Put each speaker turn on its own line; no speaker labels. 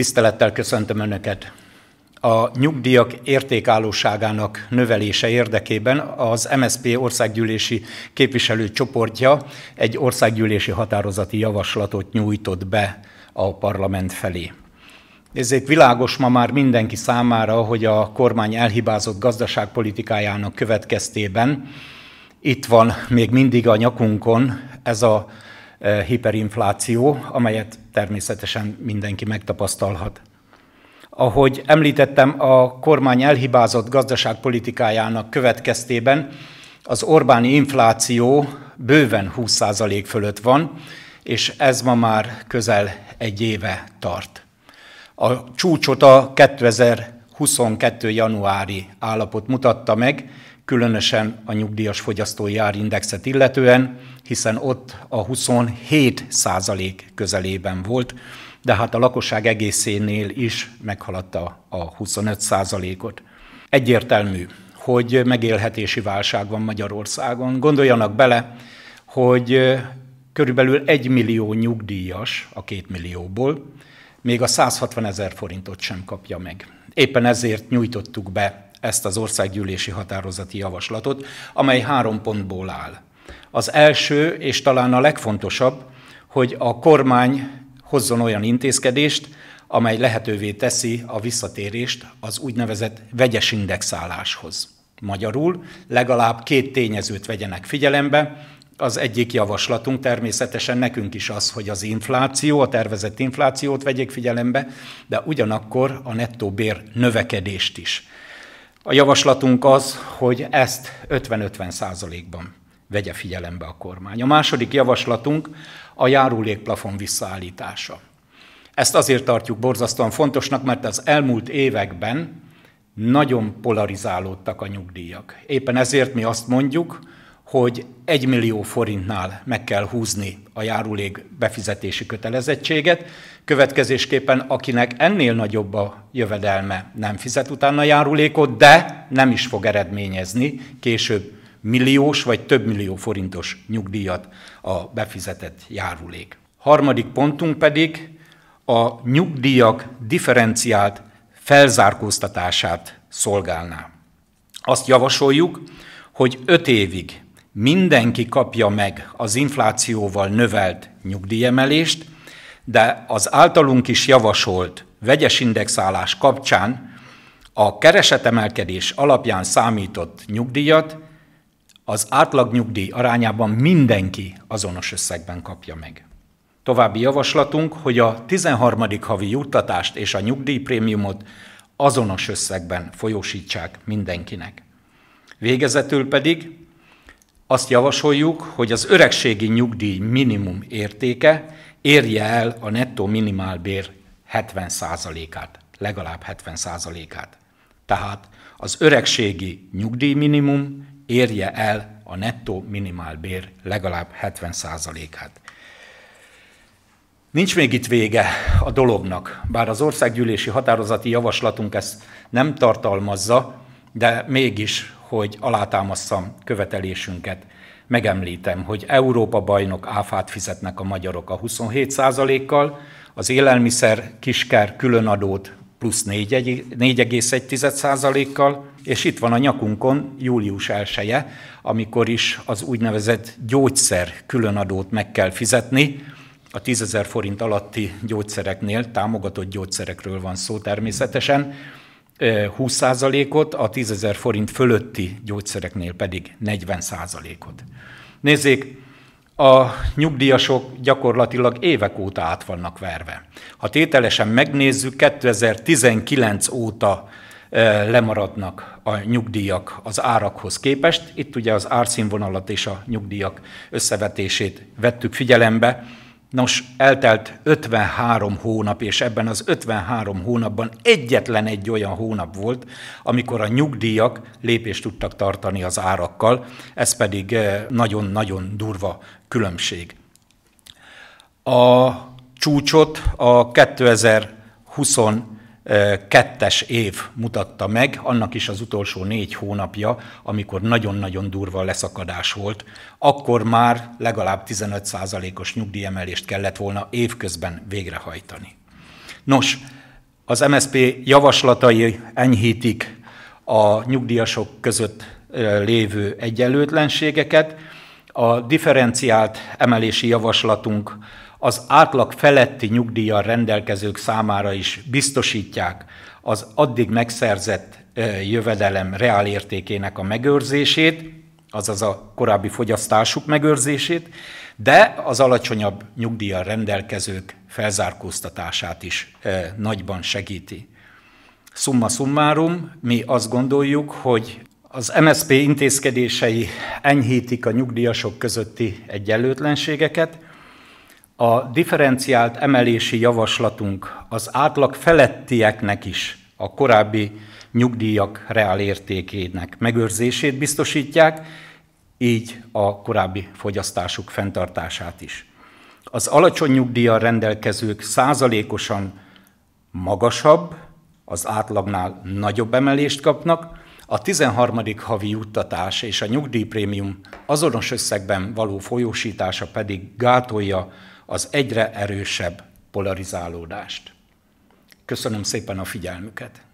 Tisztelettel köszöntöm Önöket! A nyugdíjak értékállóságának növelése érdekében az MSP országgyűlési képviselő csoportja egy országgyűlési határozati javaslatot nyújtott be a parlament felé. Ezért világos ma már mindenki számára, hogy a kormány elhibázott gazdaságpolitikájának következtében itt van még mindig a nyakunkon ez a eh, hiperinfláció, amelyet természetesen mindenki megtapasztalhat. Ahogy említettem, a kormány elhibázott gazdaságpolitikájának következtében az Orbáni infláció bőven 20% fölött van, és ez ma már közel egy éve tart. A csúcsot a 2022. januári állapot mutatta meg, különösen a nyugdíjas fogyasztói árindexet illetően, hiszen ott a 27 százalék közelében volt, de hát a lakosság egészénél is meghaladta a 25 százalékot. Egyértelmű, hogy megélhetési válság van Magyarországon. Gondoljanak bele, hogy körülbelül 1 millió nyugdíjas a 2 millióból, még a 160 ezer forintot sem kapja meg. Éppen ezért nyújtottuk be ezt az országgyűlési határozati javaslatot, amely három pontból áll. Az első és talán a legfontosabb, hogy a kormány hozzon olyan intézkedést, amely lehetővé teszi a visszatérést az úgynevezett vegyes indexáláshoz. Magyarul legalább két tényezőt vegyenek figyelembe. Az egyik javaslatunk természetesen nekünk is az, hogy az infláció, a tervezett inflációt vegyék figyelembe, de ugyanakkor a nettó bér növekedést is. A javaslatunk az, hogy ezt 50-50 százalékban vegye figyelembe a kormány. A második javaslatunk a járulékplafon visszaállítása. Ezt azért tartjuk borzasztóan fontosnak, mert az elmúlt években nagyon polarizálódtak a nyugdíjak. Éppen ezért mi azt mondjuk, hogy 1 millió forintnál meg kell húzni a járulék befizetési kötelezettséget, következésképpen akinek ennél nagyobb a jövedelme nem fizet utána járulékot, de nem is fog eredményezni később milliós vagy több millió forintos nyugdíjat a befizetett járulék. Harmadik pontunk pedig a nyugdíjak differenciált felzárkóztatását szolgálná. Azt javasoljuk, hogy 5 évig mindenki kapja meg az inflációval növelt nyugdíjemelést, de az általunk is javasolt vegyes indexálás kapcsán a keresetemelkedés alapján számított nyugdíjat az átlag nyugdíj arányában mindenki azonos összegben kapja meg. További javaslatunk, hogy a 13. havi juttatást és a nyugdíjprémiumot azonos összegben folyósítsák mindenkinek. Végezetül pedig azt javasoljuk, hogy az öregségi nyugdíj minimum értéke érje el a nettó minimálbér 70%-át, legalább 70%-át. Tehát az öregségi nyugdíj minimum érje el a nettó minimálbér legalább 70%-át. Nincs még itt vége a dolognak, bár az országgyűlési határozati javaslatunk ezt nem tartalmazza, de mégis hogy alátámasszam követelésünket. Megemlítem, hogy Európa bajnok áfát fizetnek a magyarok a 27%-kal, az élelmiszer kisker különadót plusz 4,1%-kal, és itt van a nyakunkon július 1 amikor is az úgynevezett gyógyszer különadót meg kell fizetni, a 10 000 forint alatti gyógyszereknél, támogatott gyógyszerekről van szó természetesen, 20%-ot, a 10 ezer forint fölötti gyógyszereknél pedig 40%-ot. Nézzék, a nyugdíjasok gyakorlatilag évek óta át vannak verve. Ha tételesen megnézzük, 2019 óta e, lemaradnak a nyugdíjak az árakhoz képest. Itt ugye az árszínvonalat és a nyugdíjak összevetését vettük figyelembe. Nos, eltelt 53 hónap, és ebben az 53 hónapban egyetlen egy olyan hónap volt, amikor a nyugdíjak lépést tudtak tartani az árakkal, ez pedig eh, nagyon-nagyon durva különbség. A csúcsot a 2020 kettes év mutatta meg, annak is az utolsó négy hónapja, amikor nagyon-nagyon durva leszakadás volt, akkor már legalább 15%-os nyugdíjemelést kellett volna évközben végrehajtani. Nos, az MSP javaslatai enyhítik a nyugdíjasok között lévő egyenlőtlenségeket. A differenciált emelési javaslatunk az átlag feletti nyugdíjjal rendelkezők számára is biztosítják az addig megszerzett jövedelem reálértékének a megőrzését, azaz a korábbi fogyasztásuk megőrzését, de az alacsonyabb nyugdíjjal rendelkezők felzárkóztatását is nagyban segíti. Summa summarum, mi azt gondoljuk, hogy az MSP intézkedései enyhítik a nyugdíjasok közötti egyenlőtlenségeket, a differenciált emelési javaslatunk az átlag felettieknek is a korábbi nyugdíjak reál értékének megőrzését biztosítják, így a korábbi fogyasztásuk fenntartását is. Az alacsony nyugdíjjal rendelkezők százalékosan magasabb, az átlagnál nagyobb emelést kapnak, a 13. havi juttatás és a nyugdíjprémium azonos összegben való folyósítása pedig gátolja az egyre erősebb polarizálódást. Köszönöm szépen a figyelmüket!